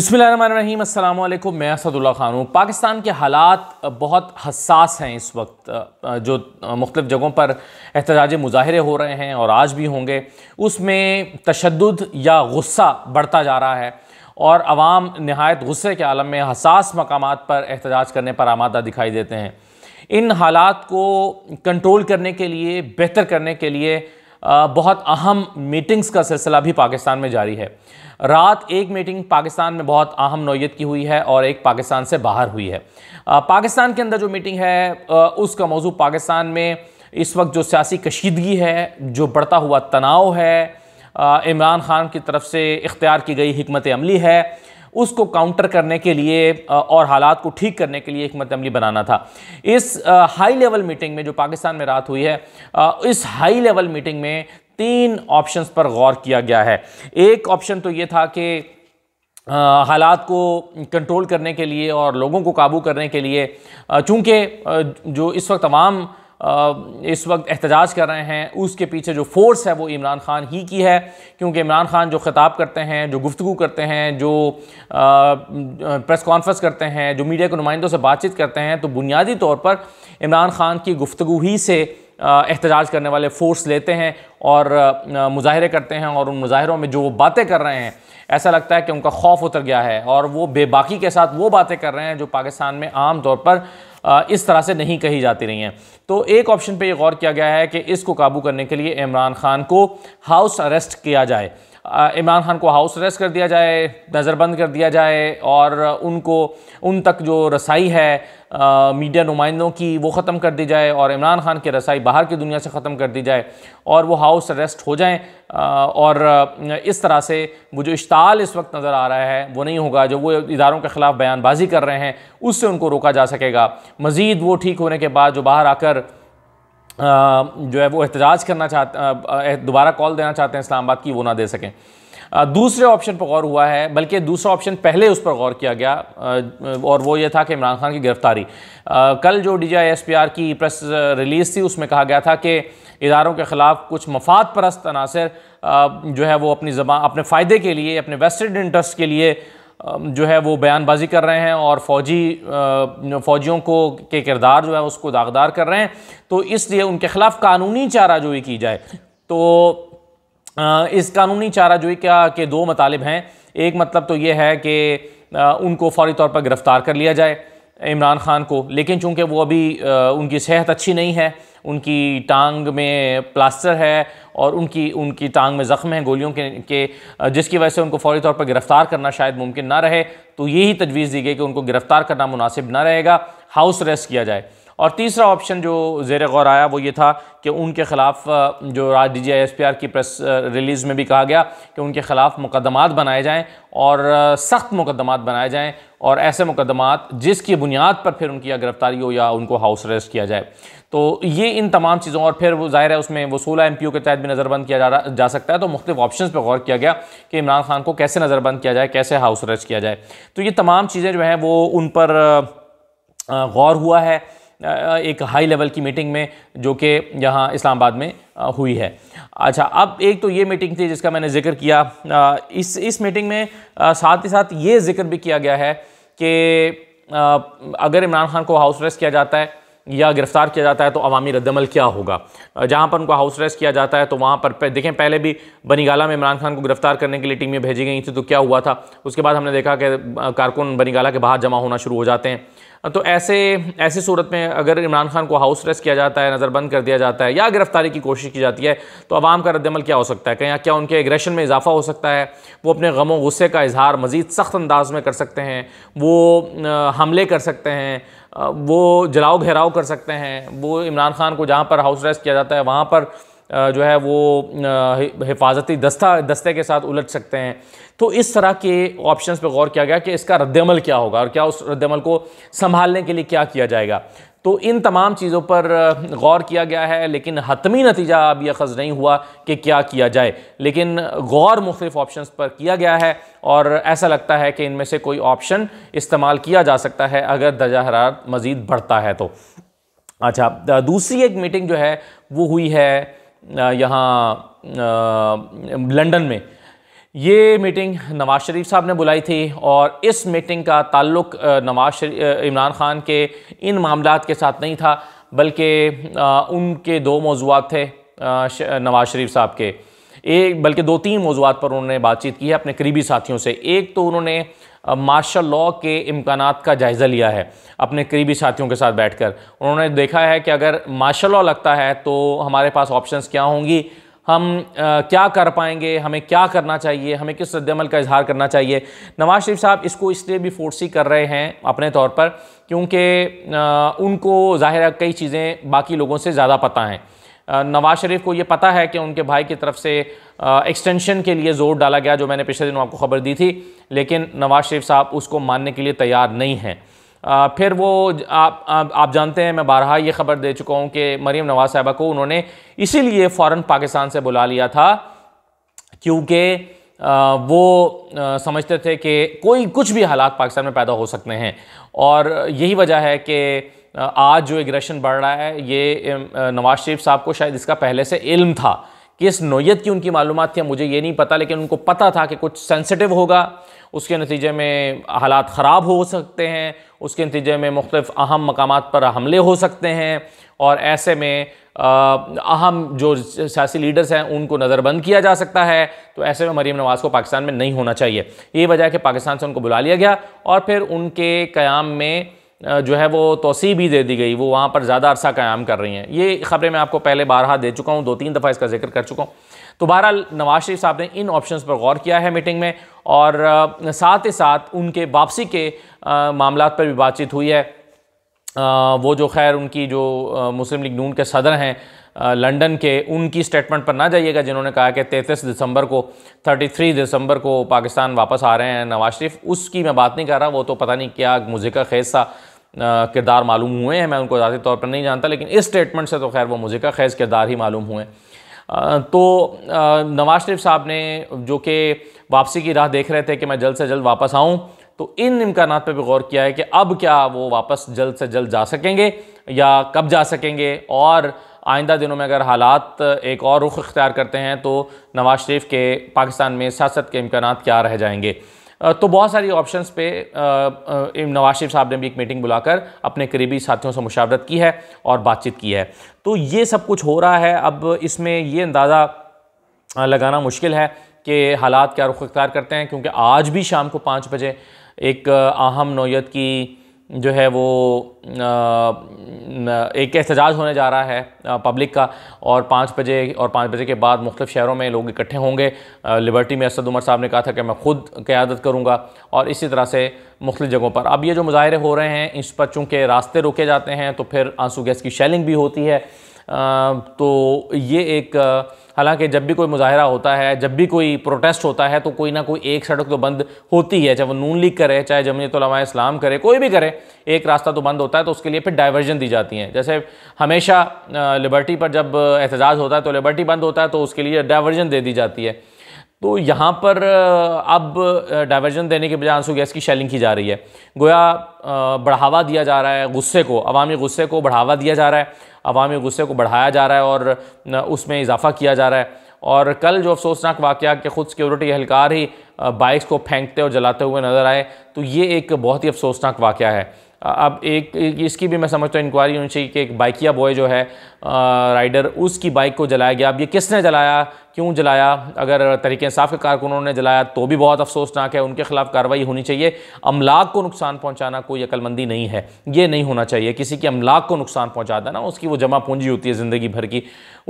अस्सलाम वालेकुम मैं असदुल्ला ख़ान हूँ पाकिस्तान के हालात बहुत हसास हैं इस वक्त जो मुख्त जगहों पर एहतजाज मुजाहरे हो रहे हैं और आज भी होंगे उसमें तशद या गुस्सा बढ़ता जा रहा है और आवाम नहायत गुस्से के आलम में हसास मकाम पर एहतजाज करने पर आमादा दिखाई देते हैं इन हालात को कंट्रोल करने के लिए बेहतर करने के लिए बहुत अहम मीटिंग्स का सिलसिला भी पाकिस्तान में जारी है रात एक मीटिंग पाकिस्तान में बहुत अहम नोयत की हुई है और एक पाकिस्तान से बाहर हुई है पाकिस्तान के अंदर जो मीटिंग है उसका मौजू पाकिस्तान में इस वक्त जो सियासी कशीदगी है जो बढ़ता हुआ तनाव है इमरान खान की तरफ से इख्तियार की गई हमत अमली है उसको काउंटर करने के लिए और हालात को ठीक करने के लिए एक मतमली बनाना था इस हाई लेवल मीटिंग में जो पाकिस्तान में रात हुई है इस हाई लेवल मीटिंग में तीन ऑप्शंस पर गौर किया गया है एक ऑप्शन तो ये था कि हालात को कंट्रोल करने के लिए और लोगों को काबू करने के लिए चूँकि जो इस वक्त तमाम इस वक्त एहतजाज कर रहे हैं उसके पीछे जो फोर्स है वो इमरान खान ही की है क्योंकि इमरान खान जो ख़िताब करते हैं जो गुफ्तु करते हैं जो प्रेस कॉन्फ्रेंस करते हैं जो मीडिया के नुमाइंदों से बातचीत करते हैं तो बुनियादी तौर पर इमरान खान की गुफ्तु ही से एहतजाज करने वाले फोर्स लेते हैं और मुजाहरे करते हैं और उन मुजाहरों में जो वो बातें कर रहे हैं ऐसा लगता है कि उनका खौफ उतर गया है और वो बेबाकी के साथ वो बातें कर रहे हैं जो पाकिस्तान में आम तौर पर इस तरह से नहीं कही जाती रही हैं तो एक ऑप्शन पर यह गौर किया गया है कि इसको काबू करने के लिए इमरान खान को हाउस अरेस्ट किया जाए इमरान खान को हाउस अरेस्ट कर दिया जाए नज़रबंद कर दिया जाए और उनको उन तक जो रसाई है आ, मीडिया नुमाइंदों की वो ख़त्म कर दी जाए और इमरान खान की रसाई बाहर की दुनिया से ख़त्म कर दी जाए और वो हाउस अरेस्ट हो जाएं और इस तरह से वो जो इश्ताल इस वक्त नज़र आ रहा है वो नहीं होगा जो वो इदारों के ख़िलाफ़ बयानबाजी कर रहे हैं उससे उनको रोका जा सकेगा मज़ीद वो ठीक होने के बाद जो बाहर आकर जो है वो एहतजाज करना चाहते दोबारा कॉल देना चाहते हैं इस्लामाबाद की वो ना दे सकें दूसरे ऑप्शन पर गौर हुआ है बल्कि दूसरा ऑप्शन पहले उस पर गौर किया गया और वो ये था कि इमरान खान की गिरफ्तारी कल जो डी की प्रेस रिलीज़ थी उसमें कहा गया था कि इदारों के ख़िलाफ़ कुछ मफाद परस्त अनासर जो है वो अपनी जबान अपने फ़ायदे के लिए अपने वेस्टेड इंटरेस्ट के लिए जो है वो बयानबाजी कर रहे हैं और फौजी फौजियों को के किरदार जो है उसको दागदार कर रहे हैं तो इसलिए उनके ख़िलाफ़ कानूनी चाराजोई की जाए तो इस कानूनी चाराजोई का के दो मतलब हैं एक मतलब तो ये है कि उनको फौरी तौर पर गिरफ़्तार कर लिया जाए इमरान खान को लेकिन चूंकि वो अभी उनकी सेहत अच्छी नहीं है उनकी टांग में प्लास्टर है और उनकी उनकी टांग में ज़ख्म है गोलियों के, के जिसकी वजह से उनको फौरी तौर पर गिरफ़्तार करना शायद मुमकिन ना रहे तो यही तजवीज़ दी गई कि उनको गिरफ़्तार करना मुनासिब ना रहेगा हाउस अरेस्ट किया जाए और तीसरा ऑप्शन जो जेर गौर आया वो ये था कि उनके ख़िलाफ़ जो राज D G I S P R की प्रेस रिलीज़ में भी कहा गया कि उनके ख़िलाफ़ मुकदमात बनाए जाएँ और सख्त मुकदमात बनाए जाएँ और ऐसे मुकदमात जिसकी बुनियाद पर फिर उनकी या गिरफ़्तारी हो या उनको हाउस अरेस्ट किया जाए तो ये इन तमाम चीज़ों और फिर वो ज़ाहिर है उसमें वो सोलह एम पी ओ के तहत भी नज़रबंद किया जा रहा जा सकता है तो मुख्तु ऑप्शन पर गौर किया गया कि इमरान खान को कैसे नज़रबंद किया जाए कैसे हाउस अरेस्ट किया जाए तो ये तमाम चीज़ें जो हैं वो उन पर गौर हुआ है एक हाई लेवल की मीटिंग में जो कि यहाँ इस्लामाबाद में हुई है अच्छा अब एक तो ये मीटिंग थी जिसका मैंने जिक्र किया इस इस मीटिंग में साथ ही साथ ये जिक्र भी किया गया है कि अगर इमरान खान को हाउस रेस्ट किया जाता है या गिरफ्तार किया जाता है तो अवामी रद्दमल क्या होगा जहाँ पर उनको हाउस अरेस्ट किया जाता है तो वहाँ पर देखें पहले भी बनीगाला में इमरान खान को गिरफ्तार करने के लिए टीमें भेजी गई थी तो क्या हुआ था उसके बाद हमने देखा कि कारकुन बनीगाला के बाहर जमा होना शुरू हो जाते हैं तो ऐसे ऐसी सूरत में अगर इमरान खान को हाउस अरेस्ट किया जाता है नज़रबंद कर दिया जाता है या गिरफ्तारी की कोशिश की जाती है तो आवाम का रद्दमल क्या हो सकता है कहीं क्या उनके एग्रेशन में इजाफा हो सकता है वो अपने गमों गुस्से का इजहार मज़ीद सख्त अंदाज में कर सकते हैं वो हमले कर सकते हैं वो जलाओ घेराव कर सकते हैं वो इमरान खान को जहाँ पर हाउस रेस्ट किया जाता है वहाँ पर जो है वो हिफाजती दस्ता दस्ते के साथ उलझ सकते हैं तो इस तरह के ऑप्शंस पर गौर किया गया कि इसका रद्दमल क्या होगा और क्या उस रद्दमल को संभालने के लिए क्या किया जाएगा तो इन तमाम चीज़ों पर गौर किया गया है लेकिन हतमी नतीजा अब अखज़ खज़ नहीं हुआ कि क्या किया जाए लेकिन गौर मुख्तफ ऑप्शन पर किया गया है और ऐसा लगता है कि इनमें से कोई ऑप्शन इस्तेमाल किया जा सकता है अगर दर्जा हरार मज़ीद बढ़ता है तो अच्छा दूसरी एक मीटिंग जो है वो हुई है यहाँ लंदन में ये मीटिंग नवाज शरीफ साहब ने बुलाई थी और इस मीटिंग का ताल्लुक नवाज शरीफ इमरान ख़ान के इन मामला के साथ नहीं था बल्कि उनके दो मौजूद थे नवाज शरीफ साहब के एक बल्कि दो तीन मौजूद पर उन्होंने बातचीत की है अपने करीबी साथियों से एक तो उन्होंने मार्शल लॉ के इम्कान का जायज़ा लिया है अपने करीबी साथियों के साथ बैठकर उन्होंने देखा है कि अगर मार्शल लॉ लगता है तो हमारे पास ऑप्शंस क्या होंगी हम आ, क्या कर पाएंगे हमें क्या करना चाहिए हमें किस रद्दमल का इजहार करना चाहिए नवाज शरीफ साहब इसको इसलिए भी फोर्सी कर रहे हैं अपने तौर पर क्योंकि उनको ज़ाहिर कई चीज़ें बाकी लोगों से ज़्यादा पता हैं नवाज शरीफ को ये पता है कि उनके भाई की तरफ से एक्सटेंशन के लिए ज़ोर डाला गया जो मैंने पिछले दिनों आपको खबर दी थी लेकिन नवाज शरीफ साहब उसको मानने के लिए तैयार नहीं हैं फिर वो आप आप जानते हैं मैं बारहा ये खबर दे चुका हूँ कि मरीम नवाज साहबा को उन्होंने इसीलिए फ़ौर पाकिस्तान से बुला लिया था क्योंकि वो समझते थे कि कोई कुछ भी हालात पाकिस्तान में पैदा हो सकते हैं और यही वजह है कि आज जो एग्रेशन बढ़ रहा है ये नवाज शरीफ साहब को शायद इसका पहले से इल्म था किस नोयत की उनकी मालूम थी मुझे ये नहीं पता लेकिन उनको पता था कि कुछ सेंसिटिव होगा उसके नतीजे में हालात ख़राब हो सकते हैं उसके नतीजे में मुख्तफ अहम मकाम पर हमले हो सकते हैं और ऐसे में अहम जो सियासी लीडर्स हैं उनको नज़रबंद किया जा सकता है तो ऐसे में मरीम नवाज़ को पाकिस्तान में नहीं होना चाहिए ये वजह है कि पाकिस्तान से उनको बुला लिया गया और फिर उनके क़्याम में जो है वो तोसी भी दे दी गई वो वहाँ पर ज़्यादा अरसा क़्याम कर रही हैं ये ख़बरें मैं आपको पहले बारहा दे चुका हूँ दो तीन दफ़ा इसका जिक्र कर चुका हूँ तो बहरहाल नवाज शरीफ साहब ने इन ऑप्शन पर गौर किया है मीटिंग में और साथ ही साथ उनके वापसी के मामला पर भी बातचीत हुई है आ, वो जो खैर उनकी जो मुस्लिम लीग नून के सदर हैं लंदन के उनकी स्टेटमेंट पर ना जाइएगा जिन्होंने कहा कि 33 दिसंबर को 33 दिसंबर को पाकिस्तान वापस आ रहे हैं नवाज शरीफ उसकी मैं बात नहीं कर रहा वो तो पता नहीं क्या मुझे का खेज था किरदार मालूम हुए हैं मैं उनको ज़्यादा तौर पर नहीं जानता लेकिन इस स्टेटमेंट से तो खैर वो मुझे का खैज़ किरदार ही मालूम हुए तो नवाज़ शरीफ साहब ने जो कि वापसी की राह देख रहे थे कि मैं जल्द से जल्द वापस आऊँ तो इन इम्कान पर भी गौर किया है कि अब क्या वो वापस जल्द से जल्द जा सकेंगे या कब जा सकेंगे और आइंदा दिनों में अगर हालात एक और रुख इख्तियार करते हैं तो नवाज़ शरीफ के पाकिस्तान में सियासत के इम्कान क्या रह जाएंगे तो बहुत सारी ऑप्शंस पे नवाज शरीफ साहब ने भी एक मीटिंग बुलाकर अपने करीबी साथियों से मुशावरत की है और बातचीत की है तो ये सब कुछ हो रहा है अब इसमें ये अंदाज़ा लगाना मुश्किल है कि हालात क्या रुख अख्तियार करते हैं क्योंकि आज भी शाम को पाँच बजे एक अहम नोयत की जो है वो एक एहतजाज होने जा रहा है पब्लिक का और पाँच बजे और पाँच बजे के बाद मुख्तु शहरों में लोग इकट्ठे होंगे लिबर्टी में असद उमर साहब ने कहा था कि मैं खुद क़्यादत करूँगा और इसी तरह से मुख्तु जगहों पर अब ये जो मुजाहरे हो रहे हैं इस पर चूँकि रास्ते रोके जाते हैं तो फिर आंसू गैस की शेलिंग भी होती है तो ये एक हालांकि जब भी कोई मुजाहरा होता है जब भी कोई प्रोटेस्ट होता है तो कोई ना कोई एक सड़क तो बंद होती है चाहे वो नून लीग करे चाहे जमीयत इस्लाम करे कोई भी करे एक रास्ता तो बंद होता है तो उसके लिए फिर डाइवर्जन दी जाती हैं जैसे हमेशा लिबर्टी पर जब एहतजाज होता है तो लिबर्टी बंद होता है तो उसके लिए डाइवर्जन दे दी जाती है तो यहाँ पर अब डाइवर्जन देने के बजाय आंसू गैस की शेलिंग की जा रही है गोया बढ़ावा दिया जा रहा है गुस्से को अवामी गुस्से को बढ़ावा दिया जा रहा है अवामी गुस्से को बढ़ाया जा रहा है और उसमें इजाफा किया जा रहा है और कल जो अफसोसनाक वाक़ कि खुद सिक्योरिटी एहलकार ही बाइक्स को फेंकते और जलाते हुए नज़र आए तो ये एक बहुत ही अफसोसनाक वाक़ है अब एक, इसकी भी मैं समझता हूँ इंक्वायरी होनी चाहिए कि एक बाइकिया बॉय जो है आ, राइडर उसकी बाइक को जलाया गया अब ये किसने जलाया क्यों जलाया अगर तरीके साफ के कारकुनों ने जलाया तो भी बहुत अफसोसनाक है उनके खिलाफ कार्रवाई होनी चाहिए अमलाक को नुकसान पहुंचाना कोई अकलमंदी नहीं है ये नहीं होना चाहिए किसी के अमलाक को नुकसान पहुँचा देना उसकी वो जमा पूंजी होती है ज़िंदगी भर की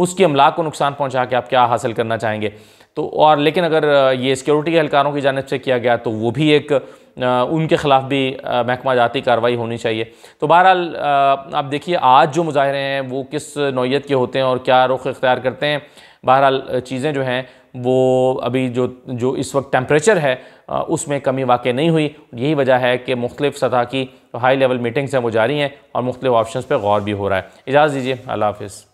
उसकी अमलाक को नुकसान पहुँचा के आप क्या हासिल करना चाहेंगे तो और लेकिन अगर ये सिक्योरिटी एहलकारों की जानब से किया गया तो वो भी एक उनके ख़िलाफ़ भी महकमा जाती कार्रवाई होनी चाहिए तो बहरहाल आप देखिए आज जो मुजाहरे हैं वो किस नौीयत के होते हैं और क्या रुख इख्तियार करते हैं बहरहाल चीज़ें जो हैं वो अभी जो जो इस वक्त टेम्परेचर है उसमें कमी वाक़ नहीं हुई यही वजह है कि मुख्तफ सतह की हाई लेवल मीटिंग्स हैं वो जारी हैं और मुख्तु ऑप्शन पर गौर भी हो रहा है इजाज़ दीजिए अल्लाह हाफिज़